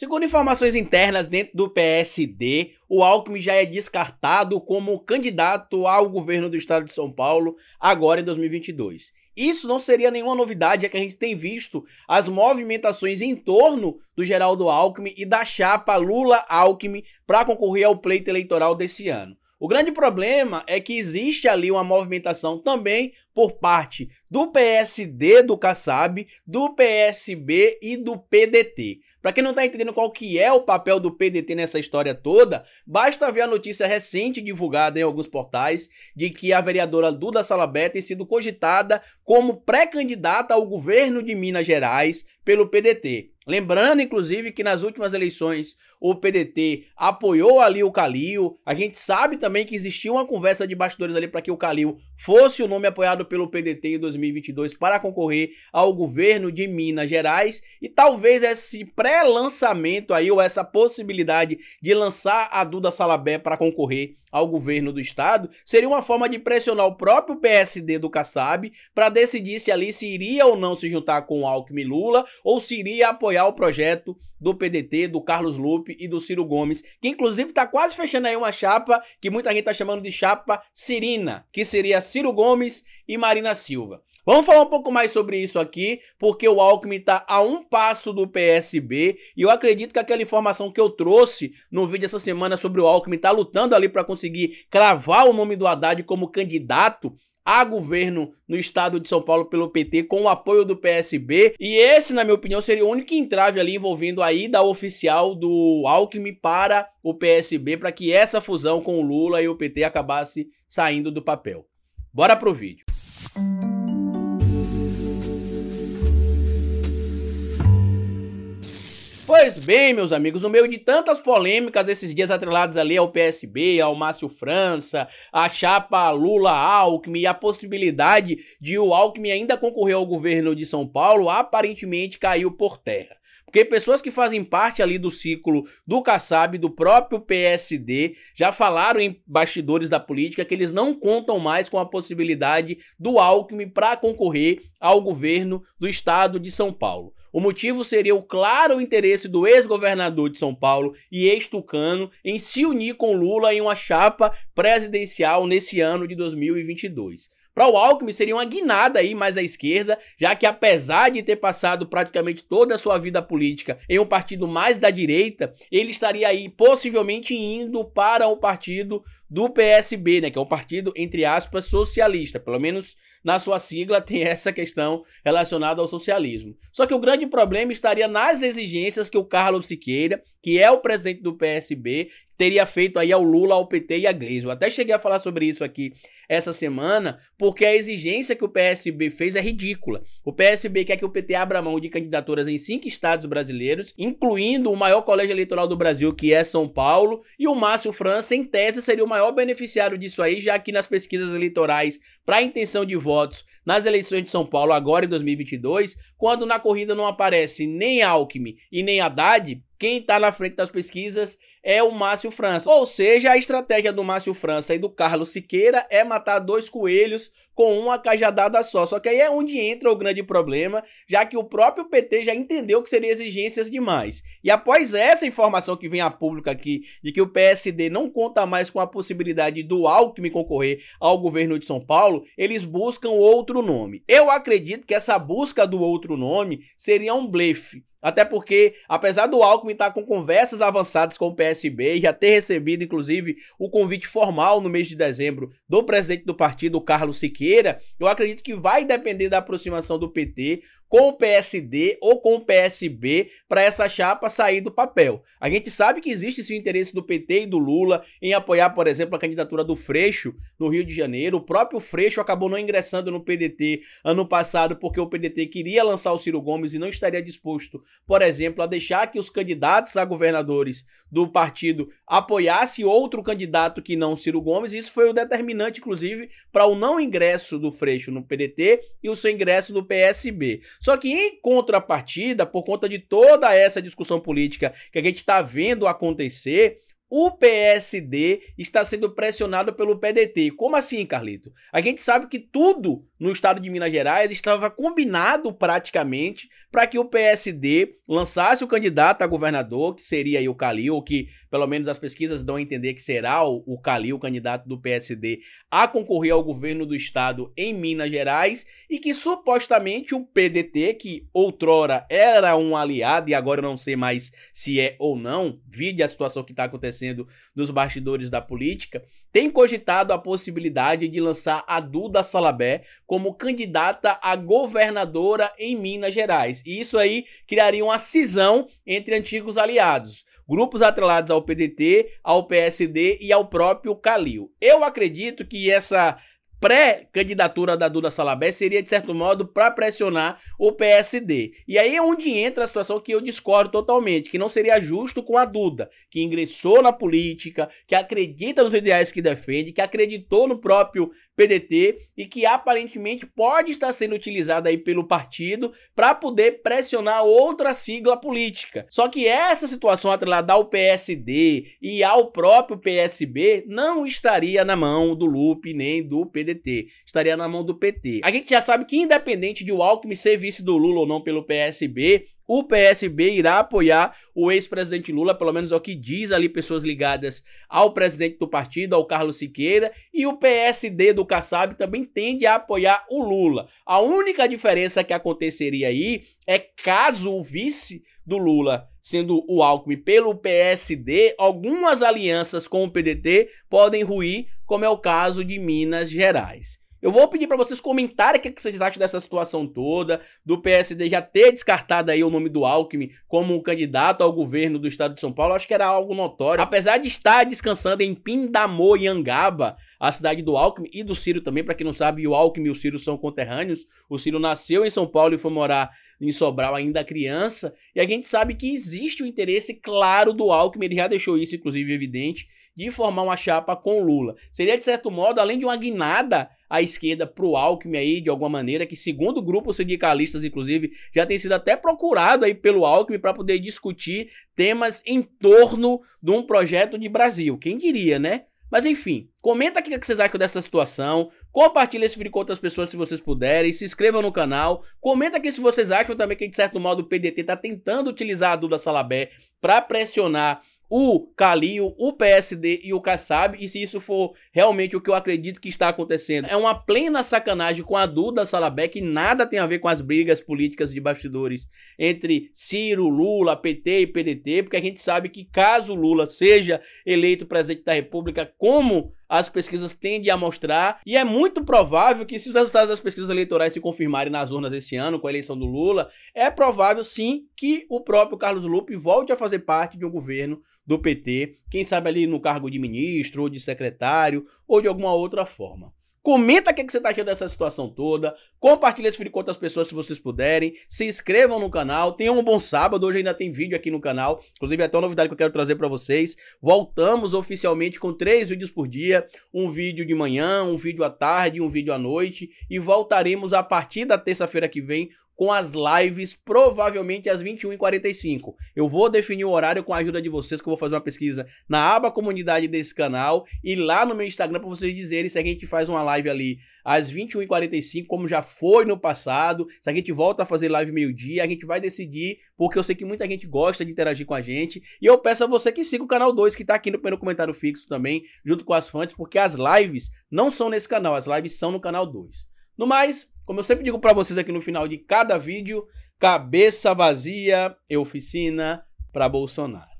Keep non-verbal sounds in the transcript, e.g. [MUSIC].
Segundo informações internas dentro do PSD, o Alckmin já é descartado como candidato ao governo do estado de São Paulo agora em 2022. Isso não seria nenhuma novidade, é que a gente tem visto as movimentações em torno do Geraldo Alckmin e da chapa Lula-Alckmin para concorrer ao pleito eleitoral desse ano. O grande problema é que existe ali uma movimentação também por parte do PSD do Kassab, do PSB e do PDT. Para quem não está entendendo qual que é o papel do PDT nessa história toda, basta ver a notícia recente divulgada em alguns portais de que a vereadora Duda Salabé tem sido cogitada como pré-candidata ao governo de Minas Gerais pelo PDT. Lembrando, inclusive, que nas últimas eleições o PDT apoiou ali o Calil. A gente sabe também que existiu uma conversa de bastidores ali para que o Calil fosse o nome apoiado pelo PDT em 2022 para concorrer ao governo de Minas Gerais. E talvez esse pré pré-lançamento aí, ou essa possibilidade de lançar a Duda Salabé para concorrer ao governo do estado, seria uma forma de pressionar o próprio PSD do Kassab para decidir se ali se iria ou não se juntar com o Alckmin Lula ou se iria apoiar o projeto do PDT, do Carlos Lupe e do Ciro Gomes, que inclusive está quase fechando aí uma chapa que muita gente está chamando de chapa Cirina, que seria Ciro Gomes e Marina Silva. Vamos falar um pouco mais sobre isso aqui, porque o Alckmin está a um passo do PSB e eu acredito que aquela informação que eu trouxe no vídeo essa semana sobre o Alckmin tá lutando ali para conseguir cravar o nome do Haddad como candidato a governo no estado de São Paulo pelo PT com o apoio do PSB. E esse, na minha opinião, seria o único entrave ali envolvendo a ida oficial do Alckmin para o PSB para que essa fusão com o Lula e o PT acabasse saindo do papel. Bora pro vídeo. Música Pois bem, meus amigos, no meio de tantas polêmicas esses dias atrelados ali ao PSB, ao Márcio França, à chapa Lula-Alckmin e a possibilidade de o Alckmin ainda concorrer ao governo de São Paulo, aparentemente caiu por terra. Porque pessoas que fazem parte ali do ciclo do Kassab, do próprio PSD, já falaram em bastidores da política que eles não contam mais com a possibilidade do Alckmin para concorrer ao governo do estado de São Paulo. O motivo seria o claro interesse do ex-governador de São Paulo e ex-tucano em se unir com Lula em uma chapa presidencial nesse ano de 2022. Para o Alckmin seria uma guinada aí mais à esquerda, já que apesar de ter passado praticamente toda a sua vida política em um partido mais da direita, ele estaria aí possivelmente indo para o partido do PSB, né, que é um partido entre aspas socialista, pelo menos na sua sigla [LAUGHS] tem essa questão relacionada ao socialismo. Só que o grande problema estaria nas exigências que o Carlos Siqueira, que é o presidente do PSB, teria feito aí ao Lula, ao PT e à Gleisi. Eu até cheguei a falar sobre isso aqui essa semana, porque a exigência que o PSB fez é ridícula. O PSB quer que o PT abra mão de candidaturas em cinco estados brasileiros, incluindo o maior colégio eleitoral do Brasil, que é São Paulo, e o Márcio França, em tese, seria o maior beneficiário disso aí, já que nas pesquisas eleitorais, para a intenção de voto, votos nas eleições de São Paulo agora em 2022, quando na corrida não aparece nem Alckmin e nem Haddad, quem está na frente das pesquisas é o Márcio França. Ou seja, a estratégia do Márcio França e do Carlos Siqueira é matar dois coelhos com uma cajadada só. Só que aí é onde entra o grande problema, já que o próprio PT já entendeu que seria exigências demais. E após essa informação que vem à pública aqui de que o PSD não conta mais com a possibilidade do Alckmin concorrer ao governo de São Paulo, eles buscam outro nome. Eu acredito que essa busca do outro nome seria um blefe. Até porque, apesar do Alckmin estar tá com conversas avançadas com o PSB e já ter recebido, inclusive, o convite formal no mês de dezembro do presidente do partido, Carlos Siqueira, eu acredito que vai depender da aproximação do PT com o PSD ou com o PSB para essa chapa sair do papel. A gente sabe que existe esse interesse do PT e do Lula em apoiar, por exemplo, a candidatura do Freixo no Rio de Janeiro. O próprio Freixo acabou não ingressando no PDT ano passado porque o PDT queria lançar o Ciro Gomes e não estaria disposto, por exemplo, a deixar que os candidatos a governadores do partido apoiassem outro candidato que não Ciro Gomes. Isso foi o determinante, inclusive, para o não ingresso do Freixo no PDT e o seu ingresso no PSB. Só que em contrapartida, por conta de toda essa discussão política que a gente está vendo acontecer, o PSD está sendo pressionado pelo PDT. Como assim, Carlito? A gente sabe que tudo no estado de Minas Gerais estava combinado praticamente para que o PSD lançasse o candidato a governador, que seria aí o Calil, ou que pelo menos as pesquisas dão a entender que será o, o Calil, o candidato do PSD, a concorrer ao governo do estado em Minas Gerais, e que supostamente o PDT, que outrora era um aliado e agora não sei mais se é ou não, vide a situação que está acontecendo nos bastidores da política, tem cogitado a possibilidade de lançar a Duda Salabé como candidata a governadora em Minas Gerais. E isso aí criaria uma cisão entre antigos aliados grupos atrelados ao PDT, ao PSD e ao próprio Calil. Eu acredito que essa pré-candidatura da Duda Salabé seria, de certo modo, para pressionar o PSD. E aí é onde entra a situação que eu discordo totalmente, que não seria justo com a Duda, que ingressou na política, que acredita nos ideais que defende, que acreditou no próprio PDT e que aparentemente pode estar sendo utilizada aí pelo partido para poder pressionar outra sigla política. Só que essa situação atrelada ao PSD e ao próprio PSB não estaria na mão do Lupe nem do PDT. PDT, estaria na mão do PT. A gente já sabe que, independente de o Alckmin ser vice do Lula ou não pelo PSB, o PSB irá apoiar o ex-presidente Lula, pelo menos é o que diz ali pessoas ligadas ao presidente do partido, ao Carlos Siqueira, e o PSD do Kassab também tende a apoiar o Lula. A única diferença que aconteceria aí é caso o vice do Lula sendo o Alckmin pelo PSD, algumas alianças com o PDT podem ruir, como é o caso de Minas Gerais. Eu vou pedir para vocês comentarem o é que vocês acham dessa situação toda, do PSD já ter descartado aí o nome do Alckmin como um candidato ao governo do estado de São Paulo, acho que era algo notório. Apesar de estar descansando em Pindamonhangaba, a cidade do Alckmin e do Ciro também, para quem não sabe, o Alckmin e o Ciro são conterrâneos. O Ciro nasceu em São Paulo e foi morar em Sobral ainda criança, e a gente sabe que existe o interesse claro do Alckmin, ele já deixou isso inclusive evidente, de formar uma chapa com Lula. Seria de certo modo, além de uma guinada à esquerda para o Alckmin aí, de alguma maneira, que segundo grupos sindicalistas, inclusive, já tem sido até procurado aí pelo Alckmin para poder discutir temas em torno de um projeto de Brasil. Quem diria, né? Mas enfim, comenta aqui o que vocês acham dessa situação, compartilha esse vídeo com outras pessoas se vocês puderem, se inscrevam no canal, comenta aqui se vocês acham também que de certo modo o PDT está tentando utilizar a Duda Salabé para pressionar o Calil, o PSD e o Kassab, e se isso for realmente o que eu acredito que está acontecendo, é uma plena sacanagem com a Duda Salabek, nada tem a ver com as brigas políticas de bastidores entre Ciro, Lula, PT e PDT, porque a gente sabe que caso Lula seja eleito presidente da República, como as pesquisas tendem a mostrar, e é muito provável que se os resultados das pesquisas eleitorais se confirmarem nas urnas esse ano, com a eleição do Lula, é provável sim que o próprio Carlos Lupe volte a fazer parte de um governo do PT, quem sabe ali no cargo de ministro ou de secretário ou de alguma outra forma. Comenta o que, é que você está achando dessa situação toda. Compartilha esse vídeo com outras pessoas se vocês puderem. Se inscrevam no canal. Tenham um bom sábado. Hoje ainda tem vídeo aqui no canal. Inclusive, é até uma novidade que eu quero trazer para vocês. Voltamos oficialmente com três vídeos por dia. Um vídeo de manhã, um vídeo à tarde, um vídeo à noite. E voltaremos a partir da terça-feira que vem com as lives, provavelmente às 21h45. Eu vou definir o horário com a ajuda de vocês, que eu vou fazer uma pesquisa na aba comunidade desse canal e lá no meu Instagram para vocês dizerem se a gente faz uma live ali às 21h45, como já foi no passado, se a gente volta a fazer live meio-dia, a gente vai decidir, porque eu sei que muita gente gosta de interagir com a gente. E eu peço a você que siga o canal 2, que tá aqui no primeiro comentário fixo também, junto com as fontes, porque as lives não são nesse canal, as lives são no canal 2. No mais, como eu sempre digo para vocês aqui no final de cada vídeo, cabeça vazia e oficina para Bolsonaro.